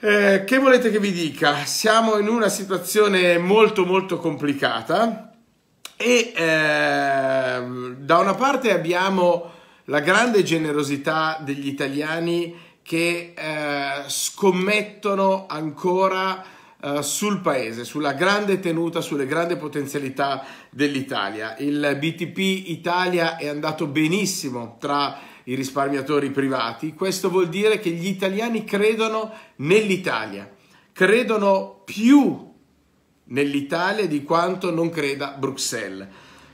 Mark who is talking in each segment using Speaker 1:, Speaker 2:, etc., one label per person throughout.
Speaker 1: Eh, che volete che vi dica? Siamo in una situazione molto molto complicata e eh, da una parte abbiamo la grande generosità degli italiani che eh, scommettono ancora eh, sul paese, sulla grande tenuta, sulle grandi potenzialità dell'Italia. Il BTP Italia è andato benissimo tra i risparmiatori privati, questo vuol dire che gli italiani credono nell'Italia, credono più nell'Italia di quanto non creda Bruxelles.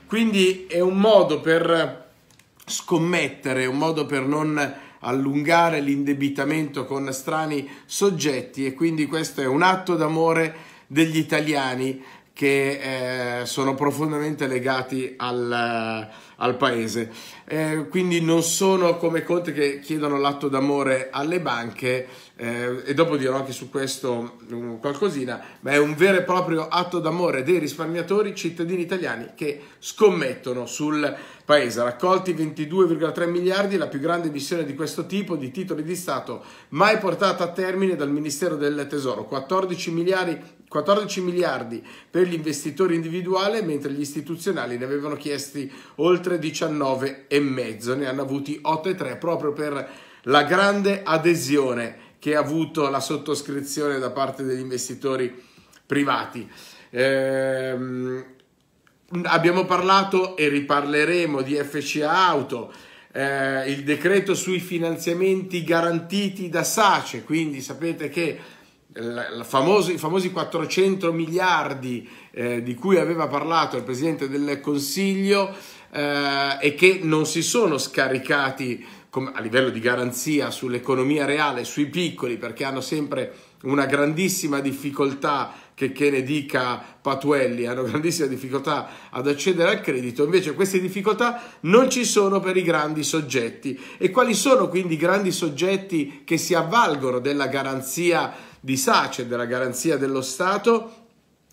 Speaker 1: Quindi è un modo per scommettere, un modo per non allungare l'indebitamento con strani soggetti e quindi questo è un atto d'amore degli italiani che eh, sono profondamente legati al, eh, al paese. Eh, quindi non sono come Conte che chiedono l'atto d'amore alle banche eh, e dopo dirò anche su questo um, qualcosina, ma è un vero e proprio atto d'amore dei risparmiatori cittadini italiani che scommettono sul paese. Raccolti 22,3 miliardi, la più grande missione di questo tipo di titoli di Stato mai portata a termine dal Ministero del Tesoro, 14 miliardi 14 miliardi per gli investitori individuali, mentre gli istituzionali ne avevano chiesti oltre 19 e mezzo, ne hanno avuti 8,3 proprio per la grande adesione che ha avuto la sottoscrizione da parte degli investitori privati. Ehm, abbiamo parlato e riparleremo di FCA Auto, eh, il decreto sui finanziamenti garantiti da SACE, quindi sapete che i famosi 400 miliardi eh, di cui aveva parlato il Presidente del Consiglio eh, e che non si sono scaricati com- a livello di garanzia sull'economia reale, sui piccoli, perché hanno sempre una grandissima difficoltà, che, che ne dica Patuelli, hanno grandissima difficoltà ad accedere al credito, invece queste difficoltà non ci sono per i grandi soggetti. E quali sono quindi i grandi soggetti che si avvalgono della garanzia? di SACE, della garanzia dello Stato,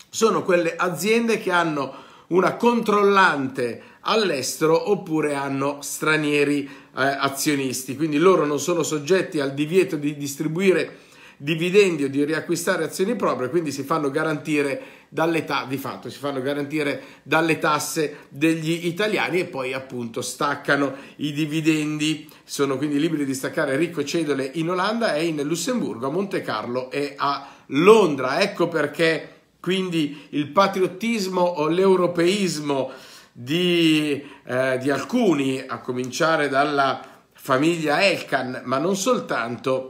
Speaker 1: sono quelle aziende che hanno una controllante all'estero oppure hanno stranieri eh, azionisti, quindi loro non sono soggetti al divieto di distribuire dividendi o di riacquistare azioni proprie, quindi si fanno garantire dall'età di fatto, si fanno garantire dalle tasse degli italiani e poi appunto staccano i dividendi, sono quindi liberi di staccare ricco cedole in Olanda e in Lussemburgo, a Monte Carlo e a Londra. Ecco perché quindi il patriottismo o l'europeismo di, eh, di alcuni, a cominciare dalla famiglia Elkan, ma non soltanto,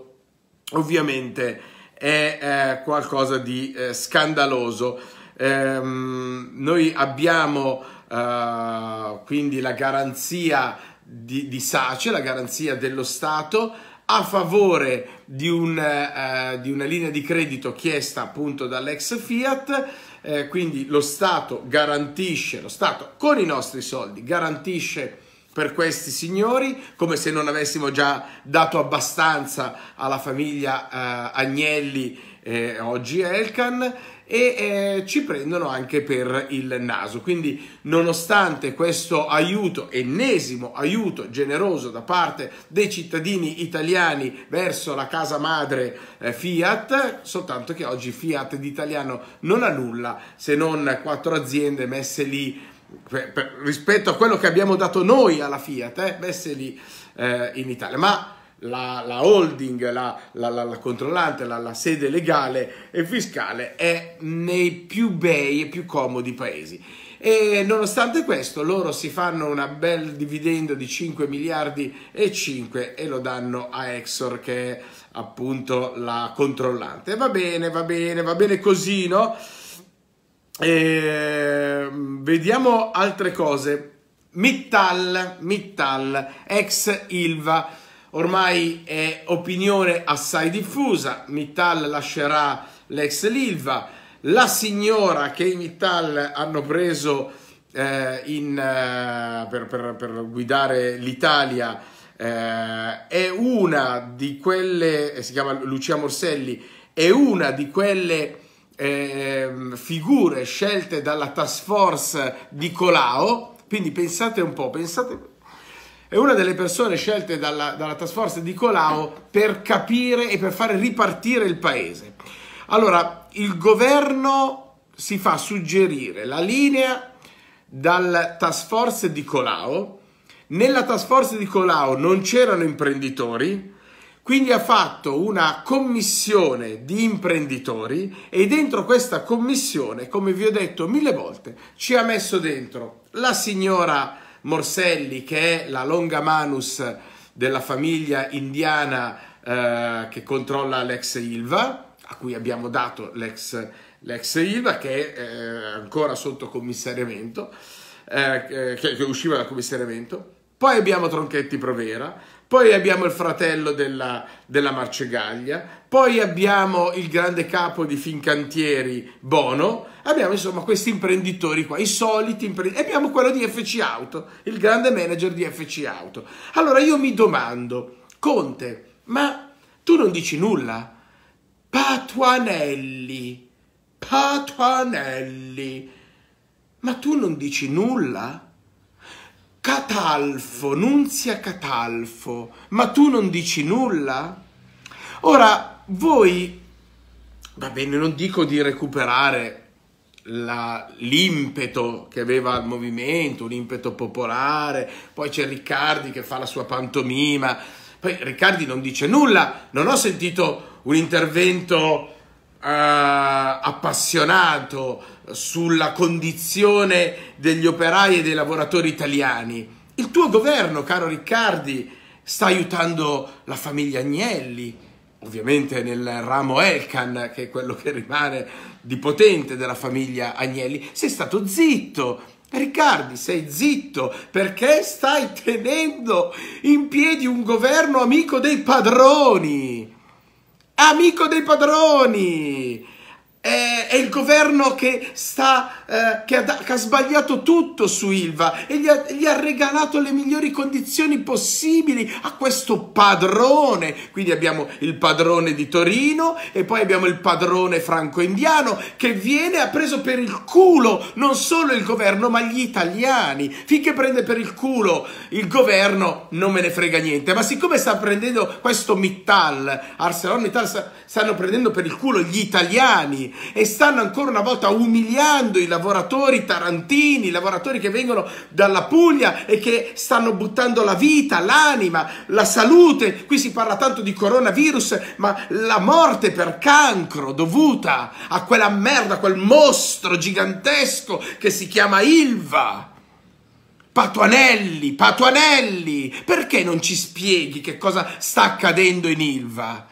Speaker 1: ovviamente è eh, qualcosa di eh, scandaloso. Ehm, noi abbiamo eh, quindi la garanzia di, di, SACE, la garanzia dello Stato a favore di, un, eh, di una linea di credito chiesta appunto dall'ex Fiat, eh, quindi lo Stato garantisce, lo Stato con i nostri soldi garantisce per questi signori, come se non avessimo già dato abbastanza alla famiglia eh, Agnelli, eh, oggi Elkan, e eh, ci prendono anche per il naso. Quindi, nonostante questo aiuto, ennesimo aiuto generoso da parte dei cittadini italiani verso la casa madre eh, Fiat, soltanto che oggi Fiat di italiano non ha nulla se non quattro aziende messe lì per, cioè, per, rispetto a quello che abbiamo dato noi alla Fiat, eh, messe lì eh, in Italia. Ma la, la holding, la, la, la controllante, la, sede legale e fiscale è nei più bei e più comodi paesi. E nonostante questo loro si fanno un bel dividendo di 5 miliardi e 5 e lo danno a Exor che è appunto la controllante. Va bene, va bene, va bene così, no? Eh, vediamo altre cose. Mittal, Mittal, ex Ilva, ormai è opinione assai diffusa. Mittal lascerà l'ex Ilva. La signora che i Mittal hanno preso eh, in, eh, per, per, per, guidare l'Italia eh, è una di quelle, eh, si chiama Lucia Morselli, è una di quelle eh, figure scelte dalla task force di Colau, quindi pensate un po', pensate, è una delle persone scelte dalla, dalla task force di Colau per capire e per fare ripartire il paese. Allora, il governo si fa suggerire la linea dal task force di Colau, Nella task force di Colau non c'erano imprenditori, quindi ha fatto una commissione di imprenditori e dentro questa commissione, come vi ho detto mille volte, ci ha messo dentro la signora Morselli, che è la longa manus della famiglia indiana eh, che controlla l'ex Ilva, a cui abbiamo dato l'ex, l'ex Ilva, che è eh, ancora sotto commissariamento, eh, che, che usciva dal commissariamento. Poi abbiamo Tronchetti Provera, poi abbiamo il fratello della, della Marcegaglia, poi abbiamo il grande capo di Fincantieri Bono, abbiamo insomma questi imprenditori qua, i soliti imprenditori, abbiamo quello di FC Auto, il grande manager di FC Auto. Allora io mi domando, Conte, ma tu non dici nulla? Patuanelli, Patuanelli, ma tu non dici nulla? Catalfo, nunzia Catalfo, ma tu non dici nulla? Ora, voi, va bene, non dico di recuperare la, l'impeto che aveva il movimento, l'impeto popolare, poi c'è Riccardi che fa la sua pantomima, poi Riccardi non dice nulla, non ho sentito un intervento eh, appassionato sulla condizione degli operai e dei lavoratori italiani. Il tuo governo, caro Riccardi, sta aiutando la famiglia Agnelli, ovviamente nel ramo Elkan, che è quello che rimane di potente della famiglia Agnelli. Sei stato zitto. Riccardi, sei zitto perché stai tenendo in piedi un governo amico dei padroni amico dei padroni. È, è il governo che sta eh, che, ha, che, ha, sbagliato tutto su Ilva e gli ha, gli ha regalato le migliori condizioni possibili a questo padrone. Quindi abbiamo il padrone di Torino e poi abbiamo il padrone franco-indiano che viene ha preso per il culo non solo il governo ma gli italiani. Finché prende per il culo il governo non me ne frega niente, ma siccome sta prendendo questo Mittal, ArcelorMittal sta, stanno prendendo per il culo gli italiani e stanno ancora una volta umiliando i lavoratori lavoratori tarantini, lavoratori che vengono dalla Puglia e che stanno buttando la vita, l'anima, la salute. Qui si parla tanto di coronavirus, ma la morte per cancro dovuta a quella merda, a quel mostro gigantesco che si chiama Ilva. Patuanelli, Patuanelli, perché non ci spieghi che cosa sta accadendo in Ilva?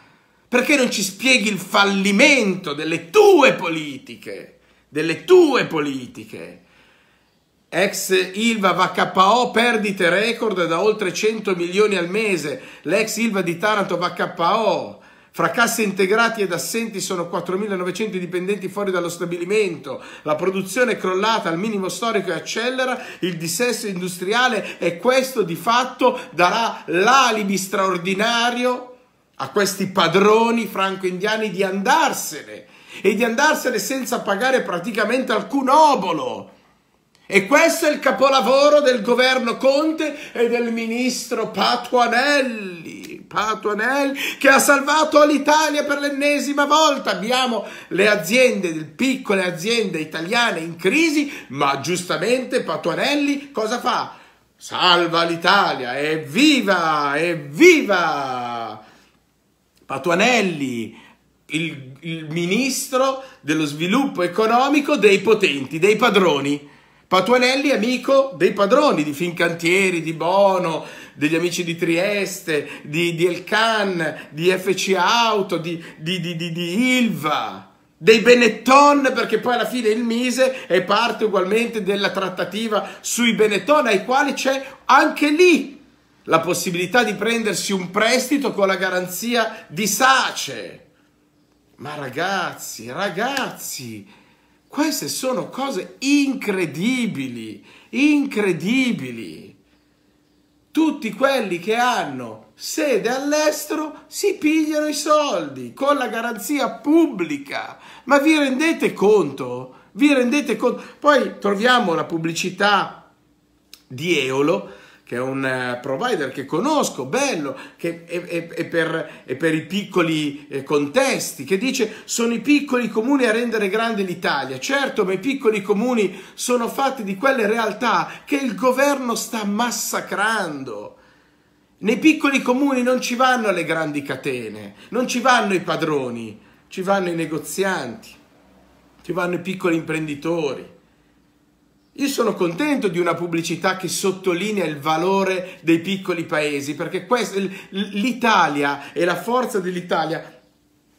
Speaker 1: Perché non ci spieghi il fallimento delle tue politiche? delle tue politiche. Ex Ilva va KO, perdite record da oltre 100 milioni al mese. L'ex Ilva di Taranto va KO. Fra casse integrati ed assenti sono 4.900 dipendenti fuori dallo stabilimento. La produzione è crollata al minimo storico e accelera il dissesto industriale e questo di fatto darà l'alibi straordinario a questi padroni franco-indiani di andarsene e di andarsene senza pagare praticamente alcun obolo. E questo è il capolavoro del governo Conte e del ministro Patuanelli. Patuanelli che ha salvato l'Italia per l'ennesima volta. Abbiamo le aziende, le piccole aziende italiane in crisi, ma giustamente Patuanelli cosa fa? Salva l'Italia, evviva, evviva! Patuanelli, il il ministro dello sviluppo economico dei potenti, dei padroni. Patuanelli è amico dei padroni di Fincantieri, di Bono, degli amici di Trieste, di, di Elcan, di FC Auto, di, di, di, Ilva, dei Benetton, perché poi alla fine il Mise è parte ugualmente della trattativa sui Benetton, ai quali c'è anche lì la possibilità di prendersi un prestito con la garanzia di Sace. Ma ragazzi, ragazzi, queste sono cose incredibili, incredibili. Tutti quelli che hanno sede all'estero si pigliano i soldi con la garanzia pubblica. Ma vi rendete conto? Vi rendete conto? Poi troviamo la pubblicità di Eolo che è un eh, provider che conosco, bello, che è, è, è, per, è, per, i piccoli eh, contesti, che dice sono i piccoli comuni a rendere grande l'Italia. Certo, ma i piccoli comuni sono fatti di quelle realtà che il governo sta massacrando. Nei piccoli comuni non ci vanno le grandi catene, non ci vanno i padroni, ci vanno i negozianti, ci vanno i piccoli imprenditori. Io sono contento di una pubblicità che sottolinea il valore dei piccoli paesi, perché l'Italia e la forza dell'Italia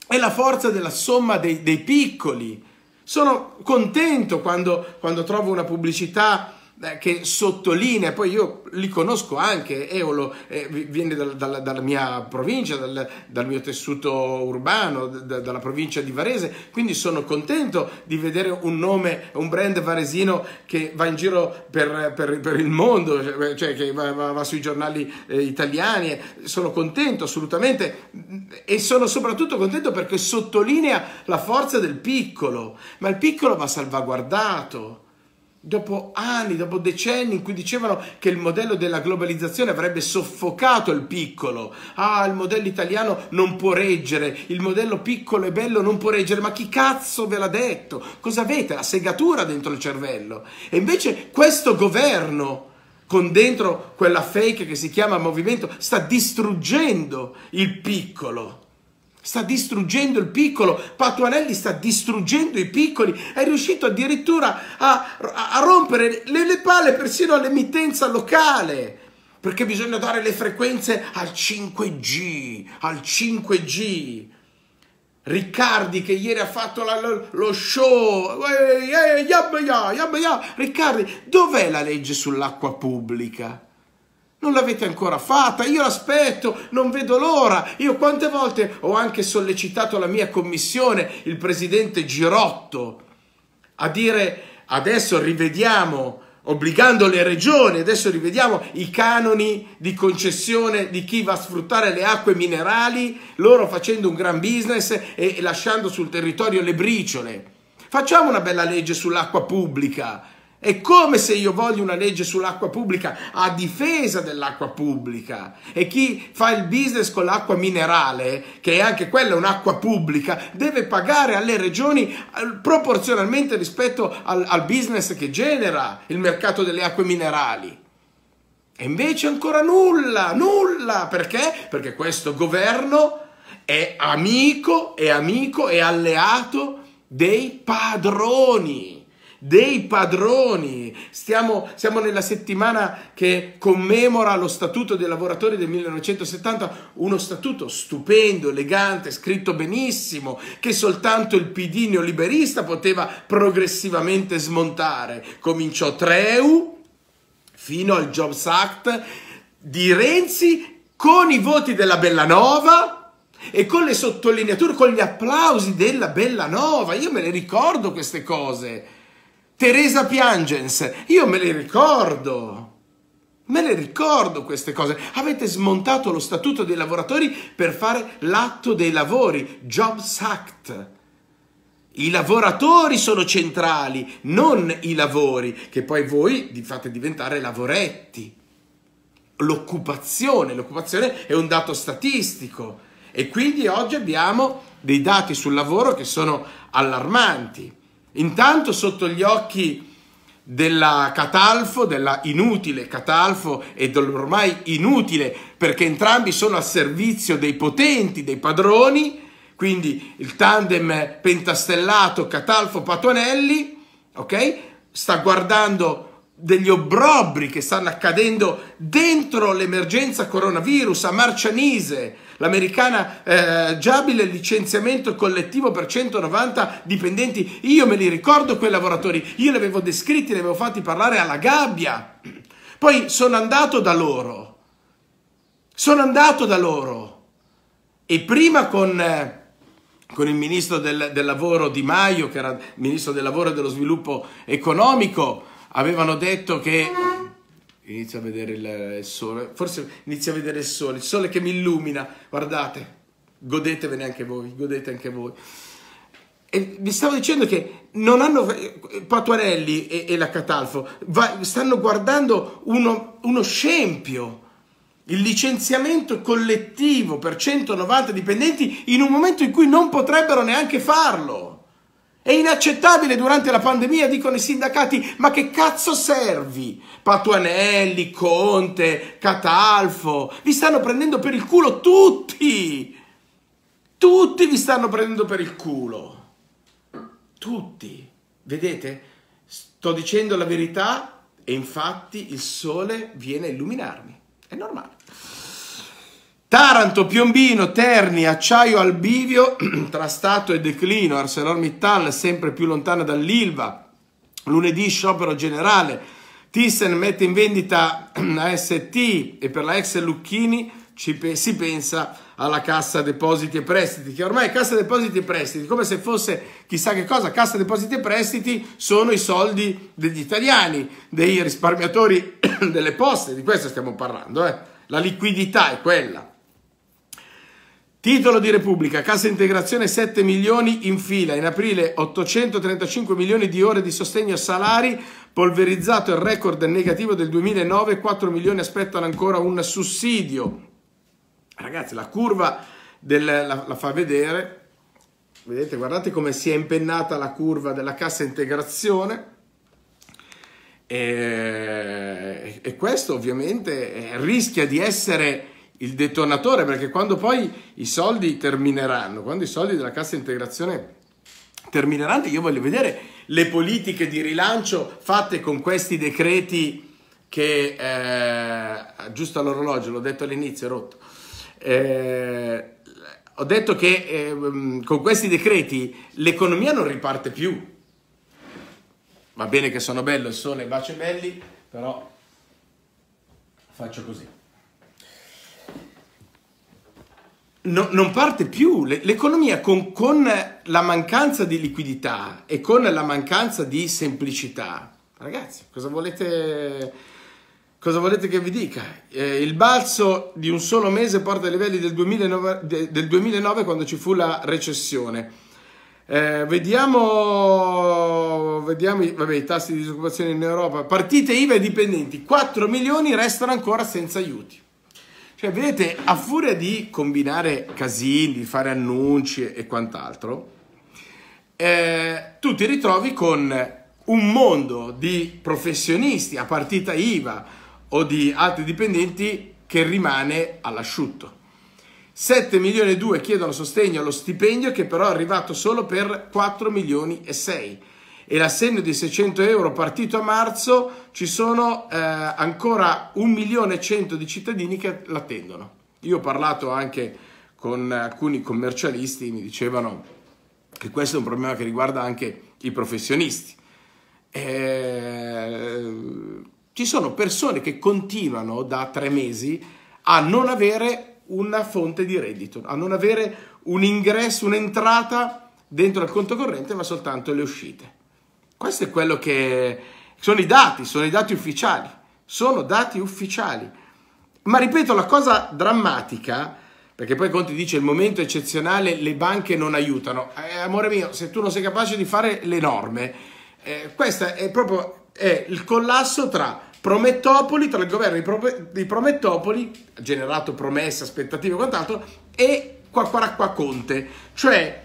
Speaker 1: è la forza della somma dei, dei piccoli. Sono contento quando, quando trovo una pubblicità eh, che sottolinea, poi io li conosco anche, Eolo eh, viene dal, dal, dalla mia provincia, dal, dal mio tessuto urbano, da, dalla provincia di Varese, quindi sono contento di vedere un nome, un brand varesino che va in giro per, per, per il mondo, eh, cioè che va, va, va sui giornali eh, italiani, sono contento assolutamente e sono soprattutto contento perché sottolinea la forza del piccolo, ma il piccolo va salvaguardato dopo anni, dopo decenni in cui dicevano che il modello della globalizzazione avrebbe soffocato il piccolo. Ah, il modello italiano non può reggere, il modello piccolo e bello non può reggere, ma chi cazzo ve l'ha detto? Cosa avete? La segatura dentro il cervello. E invece questo governo con dentro quella fake che si chiama movimento sta distruggendo il piccolo sta distruggendo il piccolo, Patuanelli sta distruggendo i piccoli, è riuscito addirittura a, a rompere le, le palle persino all'emittenza locale, perché bisogna dare le frequenze al 5G, al 5G. Riccardi che ieri ha fatto la, lo, lo show, Ehi, eh, yabba, eh, eh, yabba, yabba. Riccardi, dov'è la legge sull'acqua pubblica? Non l'avete ancora fatta, io l'aspetto, non vedo l'ora. Io quante volte ho anche sollecitato la mia commissione, il presidente Girotto, a dire adesso rivediamo obbligando le regioni, adesso rivediamo i canoni di concessione di chi va a sfruttare le acque minerali, loro facendo un gran business e lasciando sul territorio le briciole. Facciamo una bella legge sull'acqua pubblica, è come se io voglio una legge sull'acqua pubblica a difesa dell'acqua pubblica e chi fa il business con l'acqua minerale, che è anche quella un'acqua pubblica, deve pagare alle regioni eh, proporzionalmente rispetto al, al business che genera il mercato delle acque minerali. E invece ancora nulla, nulla, perché? Perché questo governo è amico, è amico, è alleato dei padroni dei padroni. Stiamo, siamo nella settimana che commemora lo Statuto dei lavoratori del 1970, uno statuto stupendo, elegante, scritto benissimo, che soltanto il PD neoliberista poteva progressivamente smontare. Cominciò Treu fino al Jobs Act di Renzi con i voti della Bellanova e con le sottolineature, con gli applausi della Bellanova. Io me le ricordo queste cose. Teresa Piangens, io me le ricordo. Me le ricordo queste cose. Avete smontato lo statuto dei lavoratori per fare l'atto dei lavori, Jobs Act. I lavoratori sono centrali, non i lavori, che poi voi li fate diventare lavoretti. L'occupazione, l'occupazione è un dato statistico e quindi oggi abbiamo dei dati sul lavoro che sono allarmanti. Intanto sotto gli occhi della Catalfo, della inutile Catalfo e dell'ormai inutile perché entrambi sono al servizio dei potenti, dei padroni, quindi il tandem pentastellato Catalfo-Patonelli, ok? Sta guardando degli obbrobri che stanno accadendo dentro l'emergenza coronavirus a Marcianise, l'americana eh, Giabile licenziamento collettivo per 190 dipendenti. Io me li ricordo quei lavoratori, io li avevo descritti, li avevo fatti parlare alla gabbia. Poi sono andato da loro. Sono andato da loro. E prima con eh, con il ministro del, del, lavoro Di Maio, che era ministro del lavoro e dello sviluppo economico, avevano detto che inizia a vedere il sole, forse inizia a vedere il sole, il sole che mi illumina, guardate, godetevene anche voi, godete anche voi. E vi stavo dicendo che non hanno Patuarelli e, e la Catalfo va, stanno guardando uno, uno scempio, il licenziamento collettivo per 190 dipendenti in un momento in cui non potrebbero neanche farlo. È inaccettabile durante la pandemia, dicono i sindacati, ma che cazzo servi? Patuanelli, Conte, Catalfo, vi stanno prendendo per il culo tutti! Tutti vi stanno prendendo per il culo. Tutti. Vedete? Sto dicendo la verità e infatti il sole viene a illuminarmi. È normale. Taranto, Piombino, Terni, Acciaio al Bivio, tra stato e declino, ArcelorMittal sempre più lontana dall'Ilva, lunedì sciopero generale, Thyssen mette in vendita la ST e per la ex Lucchini pe si pensa alla Cassa Depositi e Prestiti, che ormai Cassa Depositi e Prestiti, come se fosse chissà che cosa, Cassa Depositi e Prestiti sono i soldi degli italiani, dei risparmiatori delle poste, di questo stiamo parlando, eh? la liquidità è quella. Titolo di Repubblica, Cassa Integrazione 7 milioni in fila, in aprile 835 milioni di ore di sostegno a salari, polverizzato il record negativo del 2009, 4 milioni aspettano ancora un sussidio. Ragazzi, la curva del, la, la fa vedere, vedete, guardate come si è impennata la curva della Cassa Integrazione. E, e questo ovviamente eh, rischia di essere il detonatore, perché quando poi i soldi termineranno, quando i soldi della cassa integrazione termineranno, io voglio vedere le politiche di rilancio fatte con questi decreti che, eh, giusto all'orologio, l'ho detto all'inizio, è rotto, eh, ho detto che eh, con questi decreti l'economia non riparte più. Va bene che sono bello, il sole, bacio belli, però faccio così. no, non parte più. L'economia con, con la mancanza di liquidità e con la mancanza di semplicità, ragazzi, cosa volete cosa volete che vi dica? Eh, il balzo di un solo mese porta ai livelli del 2009, de, del 2009 quando ci fu la recessione. Eh, vediamo, vediamo vabbè, i tassi di disoccupazione in Europa. Partite IVA e dipendenti, 4 milioni restano ancora senza aiuti. Cioè, vedete, a furia di combinare casini, di fare annunci e quant'altro, eh, tu ti ritrovi con un mondo di professionisti a partita IVA o di altri dipendenti che rimane all'asciutto. 7 milioni e 2 chiedono sostegno allo stipendio che però è arrivato solo per 4 milioni e 6 e l'assegno di 600 euro partito a marzo, ci sono eh, ancora 1 milione e 100 di cittadini che l'attendono. Io ho parlato anche con alcuni commercialisti, mi dicevano che questo è un problema che riguarda anche i professionisti. Eh, ci sono persone che continuano da tre mesi a non avere una fonte di reddito, a non avere un ingresso, un'entrata dentro al conto corrente, ma soltanto le uscite. Questo è quello che... Sono i dati, sono i dati ufficiali. Sono dati ufficiali. Ma ripeto, la cosa drammatica, perché poi Conti dice il momento eccezionale, le banche non aiutano. Eh, amore mio, se tu non sei capace di fare le norme, eh, questo è proprio è il collasso tra Promettopoli, tra il governo di, Promettopoli, generato promesse, aspettative e quant'altro, e qua qua qua Conte. Cioè,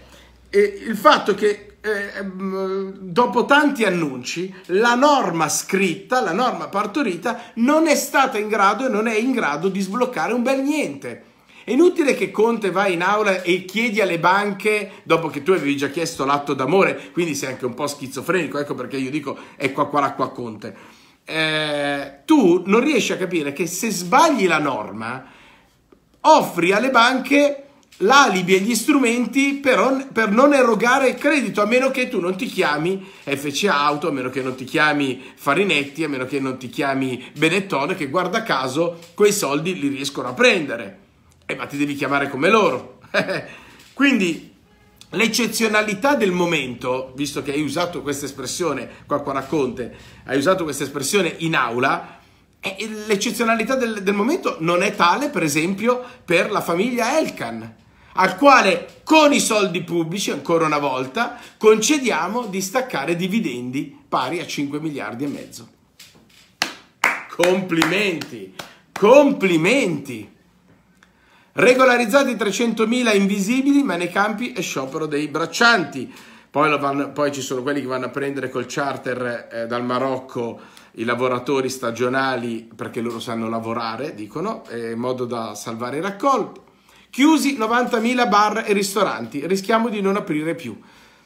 Speaker 1: eh, il fatto che eh, ehm, dopo tanti annunci, la norma scritta, la norma partorita, non è stata in grado e non è in grado di sbloccare un bel niente. È inutile che Conte vai in aula e chiedi alle banche, dopo che tu avevi già chiesto l'atto d'amore, quindi sei anche un po' schizofrenico, ecco perché io dico ecco qua qua Conte. Eh, tu non riesci a capire che se sbagli la norma, offri alle banche l'alibi e gli strumenti per, on, per, non erogare il credito, a meno che tu non ti chiami FC Auto, a meno che non ti chiami Farinetti, a meno che non ti chiami Benettone, che guarda caso quei soldi li riescono a prendere. Eh, ma ti devi chiamare come loro. Quindi l'eccezionalità del momento, visto che hai usato questa espressione qua qua racconte, hai usato questa espressione in aula, eh, L'eccezionalità del, del momento non è tale, per esempio, per la famiglia Elkan al quale con i soldi pubblici, ancora una volta, concediamo di staccare dividendi pari a 5 miliardi e mezzo. Complimenti, complimenti. Regolarizzati 300.000 invisibili, ma nei campi è sciopero dei braccianti. Poi, vanno, poi, ci sono quelli che vanno a prendere col charter eh, dal Marocco i lavoratori stagionali perché loro sanno lavorare, dicono, eh, in modo da salvare i raccolti. Chiusi 90.000 bar e ristoranti, rischiamo di non aprire più.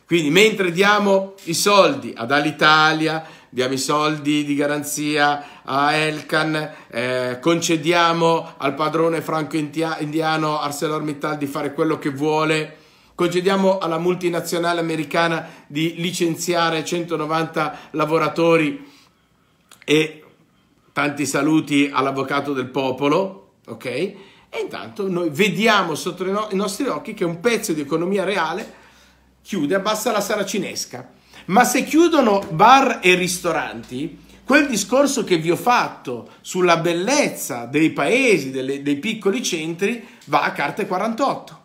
Speaker 1: Quindi mentre diamo i soldi ad Alitalia, diamo i soldi di garanzia a Elkan, eh, concediamo al padrone franco-indiano ArcelorMittal di fare quello che vuole, concediamo alla multinazionale americana di licenziare 190 lavoratori e tanti saluti all'avvocato del popolo, ok? E intanto noi vediamo sotto i nostri occhi che un pezzo di economia reale chiude, abbassa la saracinesca. Ma se chiudono bar e ristoranti, quel discorso che vi ho fatto sulla bellezza dei paesi, delle, dei piccoli centri, va a carte 48.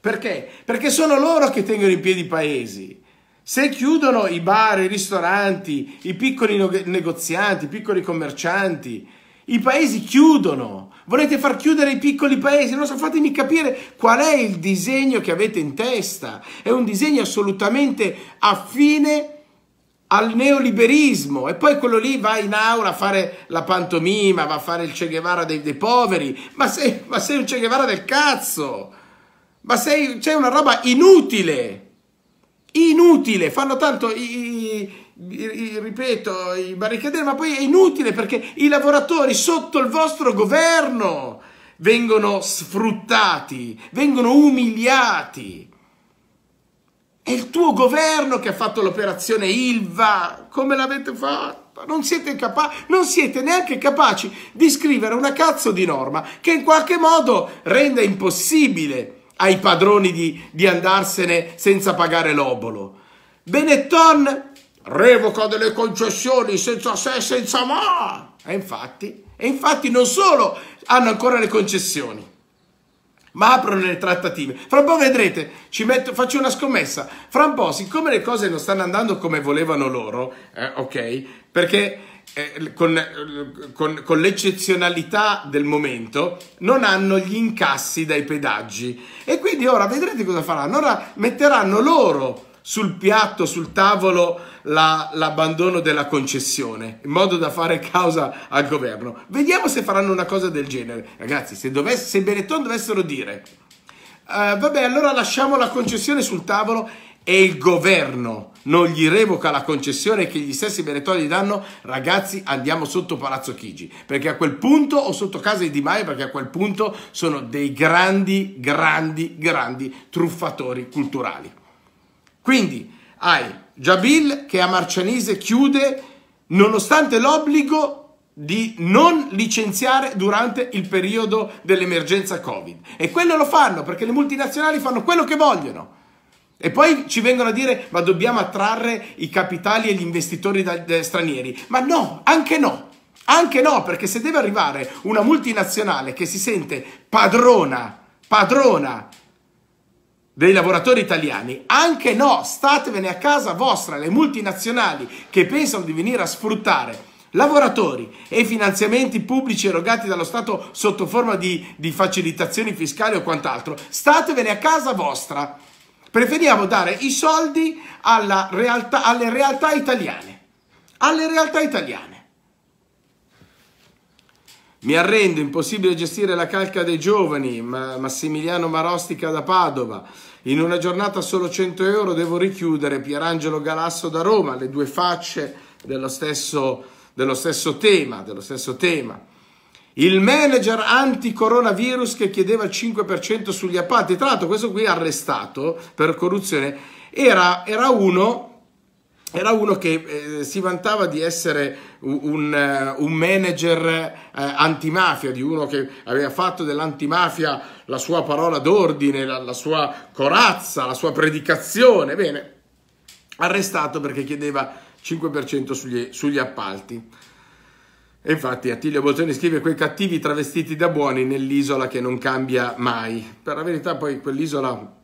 Speaker 1: Perché? Perché sono loro che tengono in piedi i paesi. Se chiudono i bar, i ristoranti, i piccoli negozianti, i piccoli commercianti, i paesi chiudono. Volete far chiudere i piccoli paesi? Non so, fatemi capire qual è il disegno che avete in testa. È un disegno assolutamente affine al neoliberismo e poi quello lì va in aula a fare la pantomima, va a fare il Che Guevara dei, dei poveri, ma sei, ma sei, un Che Guevara del cazzo, ma sei, c'è una roba inutile, inutile, fanno tanto i, ripeto, i barricadieri, ma poi è inutile perché i lavoratori sotto il vostro governo vengono sfruttati, vengono umiliati. È il tuo governo che ha fatto l'operazione Ilva, come l'avete fatto? Non siete, capaci, non siete neanche capaci di scrivere una cazzo di norma che in qualche modo renda impossibile ai padroni di, di andarsene senza pagare l'obolo. Benetton revoca delle concessioni senza se e senza ma. E infatti, e infatti non solo hanno ancora le concessioni, ma aprono le trattative. Fra un po' vedrete, metto, faccio una scommessa. Fra un po', siccome le cose non stanno andando come volevano loro, eh, ok, perché eh, con, con, con l'eccezionalità del momento non hanno gli incassi dai pedaggi e quindi ora vedrete cosa faranno. Ora metteranno loro sul piatto, sul tavolo, la, l'abbandono della concessione, in modo da fare causa al governo. Vediamo se faranno una cosa del genere. Ragazzi, se, dovesse, se Benetton dovessero dire, uh, vabbè, allora lasciamo la concessione sul tavolo e il governo non gli revoca la concessione che gli stessi Benetton gli danno, ragazzi andiamo sotto Palazzo Chigi, perché a quel punto, o sotto casa di Di Maio, perché a quel punto sono dei grandi, grandi, grandi truffatori culturali. Quindi hai Jabil che a Marcianise chiude nonostante l'obbligo di non licenziare durante il periodo dell'emergenza Covid. E quello lo fanno perché le multinazionali fanno quello che vogliono. E poi ci vengono a dire ma dobbiamo attrarre i capitali e gli investitori da, da, stranieri. Ma no, anche no. Anche no, perché se deve arrivare una multinazionale che si sente padrona, padrona dei lavoratori italiani? Anche no, statevene a casa vostra, le multinazionali che pensano di venire a sfruttare lavoratori e finanziamenti pubblici erogati dallo Stato sotto forma di, di facilitazioni fiscali o quant'altro, statevene a casa vostra. Preferiamo dare i soldi realtà, alle realtà italiane. Alle realtà italiane. Mi arrendo, impossibile gestire la calca dei giovani, Massimiliano Marostica da Padova. In una giornata solo 100 euro devo richiudere Pierangelo Galasso da Roma, le due facce dello stesso, dello stesso tema, dello stesso tema. Il manager anti-coronavirus che chiedeva il 5% sugli appalti, tra l'altro questo qui arrestato per corruzione, era, era uno era uno che eh, si vantava di essere un, eh, un manager eh, antimafia, di uno che aveva fatto dell'antimafia la sua parola d'ordine, la, la sua corazza, la sua predicazione. Bene, arrestato perché chiedeva 5% sugli, sugli appalti. E infatti Attilio Bolzoni scrive quei cattivi travestiti da buoni nell'isola che non cambia mai. Per la verità poi quell'isola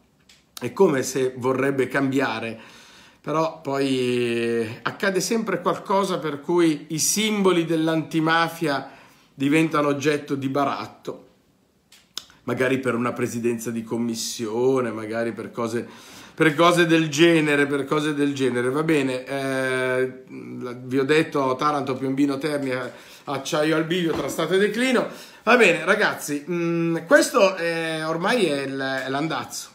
Speaker 1: è come se vorrebbe cambiare però poi eh, accade sempre qualcosa per cui i simboli dell'antimafia diventano oggetto di baratto, magari per una presidenza di commissione, magari per cose, per cose del genere, per cose del genere. Va bene, eh, vi ho detto Taranto, Piombino, Terni, eh, Acciaio al Bivio, tra stato e declino. Va bene, ragazzi, mh, mm, questo è, ormai è l'andazzo.